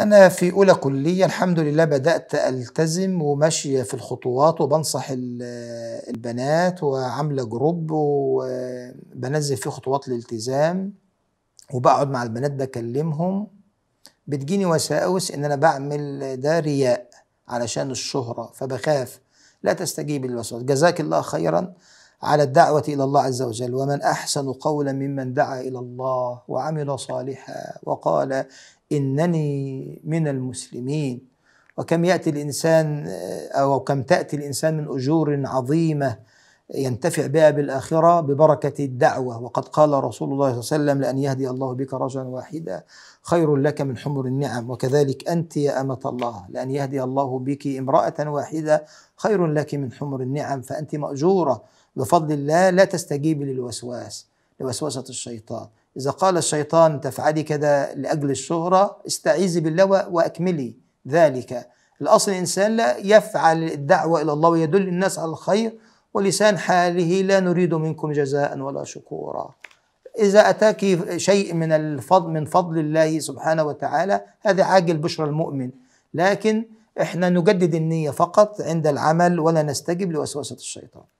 أنا في أولى كلية الحمد لله بدأت ألتزم وماشية في الخطوات وبنصح البنات وعاملة جروب وبنزل فيه خطوات الالتزام وبقعد مع البنات بكلمهم بتجيني وساوس إن أنا بعمل ده رياء علشان الشهرة فبخاف لا تستجيب للوسواس جزاك الله خيرا على الدعوة إلى الله عز وجل ومن أحسن قولا ممن دعا إلى الله وعمل صالحا وقال إنني من المسلمين وكم يأتي الإنسان آه، أو كم تأتي الإنسان من أجور عظيمة ينتفع بها بالآخرة ببركة الدعوة وقد قال رسول الله صلى الله عليه وسلم لأن يهدي الله بك رجلا واحدا خير لك من حمر النعم وكذلك أنت يا أمة الله لأن يهدي الله بك امرأة واحدة خير لك من حمر النعم فأنت مأجورة بفضل الله لا تستجيب للوسواس لوسوسة الشيطان إذا قال الشيطان تفعلي كذا لأجل الشهرة استعيذي بالله وأكملي ذلك الأصل الإنسان لا يفعل الدعوة إلى الله ويدل الناس على الخير ولسان حاله لا نريد منكم جزاء ولا شكورا إذا أتاك شيء من الفضل من فضل الله سبحانه وتعالى هذا عاجل بشرى المؤمن لكن احنا نجدد النية فقط عند العمل ولا نستجب لوسوسة الشيطان